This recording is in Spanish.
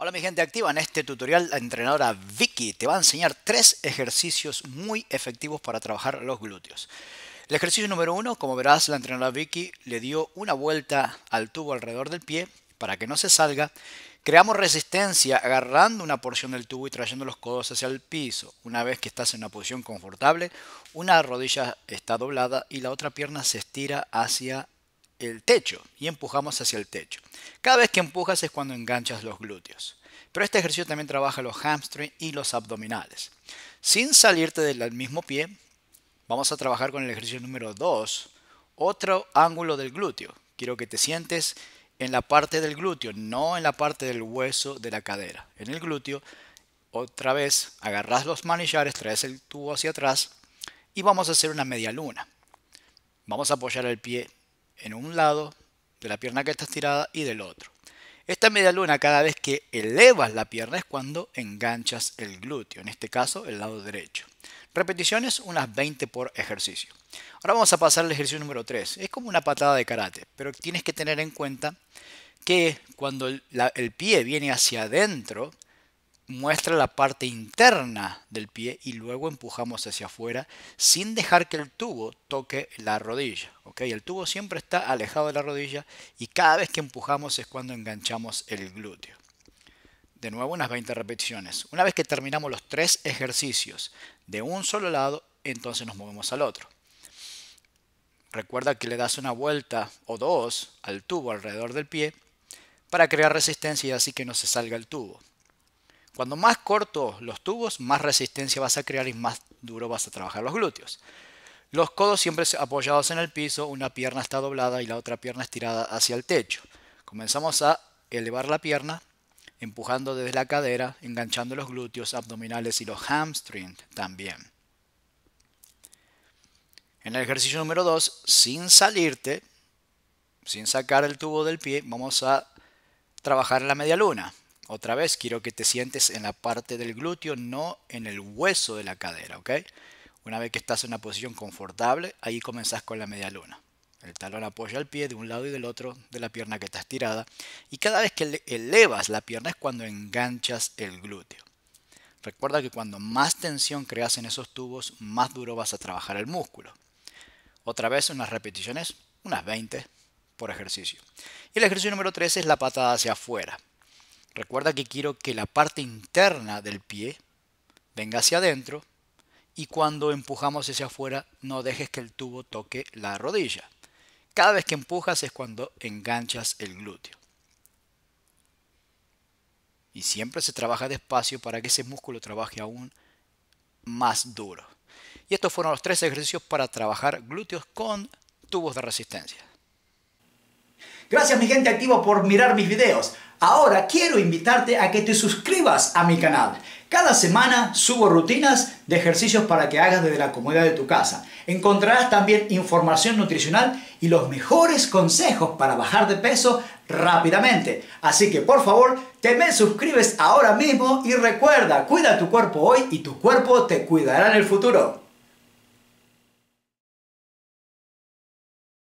Hola mi gente activa, en este tutorial la entrenadora Vicky te va a enseñar tres ejercicios muy efectivos para trabajar los glúteos. El ejercicio número uno, como verás, la entrenadora Vicky le dio una vuelta al tubo alrededor del pie para que no se salga. Creamos resistencia agarrando una porción del tubo y trayendo los codos hacia el piso. Una vez que estás en una posición confortable, una rodilla está doblada y la otra pierna se estira hacia el techo y empujamos hacia el techo. Cada vez que empujas es cuando enganchas los glúteos. Pero este ejercicio también trabaja los hamstrings y los abdominales. Sin salirte del mismo pie, vamos a trabajar con el ejercicio número 2, otro ángulo del glúteo. Quiero que te sientes en la parte del glúteo, no en la parte del hueso de la cadera. En el glúteo, otra vez, agarras los manillares, traes el tubo hacia atrás y vamos a hacer una media luna. Vamos a apoyar el pie en un lado de la pierna que está tirada y del otro. Esta media luna cada vez que elevas la pierna es cuando enganchas el glúteo, en este caso el lado derecho. Repeticiones unas 20 por ejercicio. Ahora vamos a pasar al ejercicio número 3. Es como una patada de karate, pero tienes que tener en cuenta que cuando el, el pie viene hacia adentro, muestra la parte interna del pie y luego empujamos hacia afuera sin dejar que el tubo toque la rodilla. ¿ok? El tubo siempre está alejado de la rodilla y cada vez que empujamos es cuando enganchamos el glúteo. De nuevo unas 20 repeticiones. Una vez que terminamos los tres ejercicios de un solo lado, entonces nos movemos al otro. Recuerda que le das una vuelta o dos al tubo alrededor del pie para crear resistencia y así que no se salga el tubo. Cuando más cortos los tubos, más resistencia vas a crear y más duro vas a trabajar los glúteos. Los codos siempre apoyados en el piso, una pierna está doblada y la otra pierna estirada hacia el techo. Comenzamos a elevar la pierna, empujando desde la cadera, enganchando los glúteos abdominales y los hamstrings también. En el ejercicio número 2, sin salirte, sin sacar el tubo del pie, vamos a trabajar la media luna. Otra vez, quiero que te sientes en la parte del glúteo, no en el hueso de la cadera, ¿ok? Una vez que estás en una posición confortable, ahí comenzás con la media luna. El talón apoya el pie de un lado y del otro de la pierna que está estirada. Y cada vez que elevas la pierna es cuando enganchas el glúteo. Recuerda que cuando más tensión creas en esos tubos, más duro vas a trabajar el músculo. Otra vez unas repeticiones, unas 20 por ejercicio. Y el ejercicio número 3 es la patada hacia afuera. Recuerda que quiero que la parte interna del pie venga hacia adentro y cuando empujamos hacia afuera no dejes que el tubo toque la rodilla. Cada vez que empujas es cuando enganchas el glúteo. Y siempre se trabaja despacio para que ese músculo trabaje aún más duro. Y estos fueron los tres ejercicios para trabajar glúteos con tubos de resistencia. Gracias mi gente activa por mirar mis videos. Ahora quiero invitarte a que te suscribas a mi canal. Cada semana subo rutinas de ejercicios para que hagas desde la comodidad de tu casa. Encontrarás también información nutricional y los mejores consejos para bajar de peso rápidamente. Así que por favor, te me suscribes ahora mismo y recuerda, cuida tu cuerpo hoy y tu cuerpo te cuidará en el futuro.